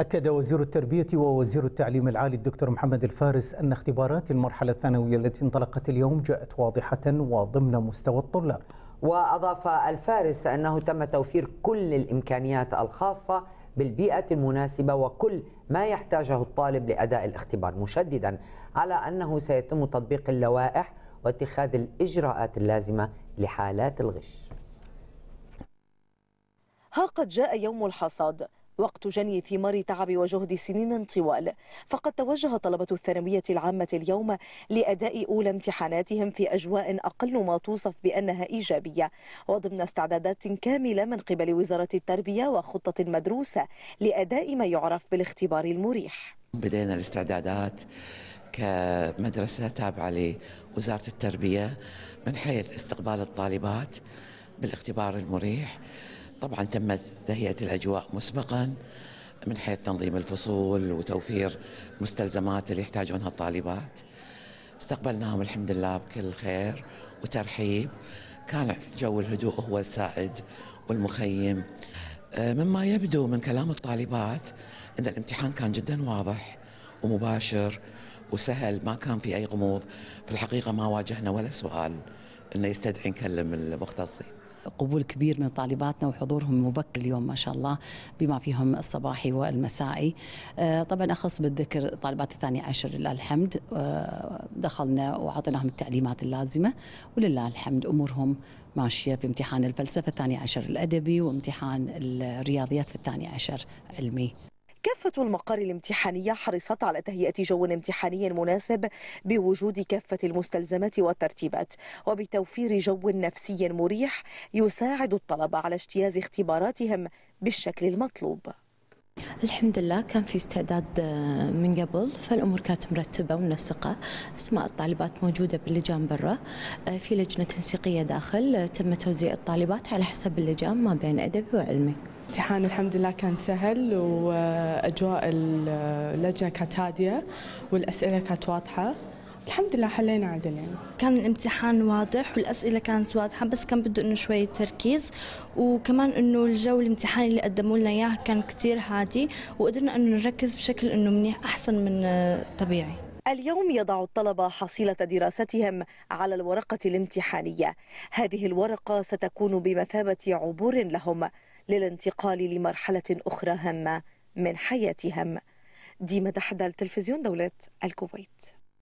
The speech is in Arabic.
أكد وزير التربية ووزير التعليم العالي الدكتور محمد الفارس أن اختبارات المرحلة الثانوية التي انطلقت اليوم جاءت واضحة وضمن مستوى الطلاب وأضاف الفارس أنه تم توفير كل الإمكانيات الخاصة بالبيئة المناسبة وكل ما يحتاجه الطالب لأداء الاختبار مشددا على أنه سيتم تطبيق اللوائح واتخاذ الإجراءات اللازمة لحالات الغش ها قد جاء يوم الحصاد وقت جني ثمار تعب وجهد سنين طوال فقد توجه طلبة الثانوية العامة اليوم لأداء أولى امتحاناتهم في أجواء أقل ما توصف بأنها إيجابية وضمن استعدادات كاملة من قبل وزارة التربية وخطة مدروسة لأداء ما يعرف بالاختبار المريح بدينا الاستعدادات كمدرسة تابعة لوزارة التربية من حيث استقبال الطالبات بالاختبار المريح طبعا تمت تهيئة الأجواء مسبقا من حيث تنظيم الفصول وتوفير مستلزمات اللي يحتاجونها الطالبات استقبلناهم الحمد لله بكل خير وترحيب كان جو الهدوء هو السائد والمخيم آه، مما يبدو من كلام الطالبات ان الامتحان كان جدا واضح ومباشر وسهل ما كان في اي غموض في الحقيقه ما واجهنا ولا سؤال انه يستدعي نكلم المختصين قبول كبير من طالباتنا وحضورهم مبكر اليوم ما شاء الله بما فيهم الصباحي والمسائي آه، طبعا أخص بالذكر طالبات الثاني عشر لله الحمد آه، دخلنا وأعطيناهم التعليمات اللازمة ولله الحمد أمورهم ماشية بامتحان الفلسفة الثاني عشر الأدبي وامتحان الرياضيات في الثاني عشر علمي كافة المقار الامتحانية حرصت على تهيئة جو امتحاني مناسب بوجود كافة المستلزمات والترتيبات وبتوفير جو نفسي مريح يساعد الطلبة على اجتياز اختباراتهم بالشكل المطلوب الحمد لله كان في استعداد آه، من قبل فالامور كانت مرتبه ومنسقه اسماء الطالبات موجوده باللجان برا آه، في لجنه تنسيقيه داخل آه، تم توزيع الطالبات على حسب اللجان ما بين ادبي وعلمي امتحان الحمد لله كان سهل واجواء اللجنه كانت هاديه والاسئله كانت واضحه الحمد لله حلينا عدل يعني كان الامتحان واضح والاسئله كانت واضحه بس كان بده انه شويه تركيز وكمان انه الجو الامتحاني اللي قدموا لنا اياه كان كثير هادي وقدرنا انه نركز بشكل انه منيح احسن من طبيعي اليوم يضع الطلبة حصيلة دراستهم على الورقة الامتحانية هذه الورقة ستكون بمثابة عبور لهم للانتقال لمرحلة أخرى هامة من حياتهم ديما دحدل تلفزيون دولة الكويت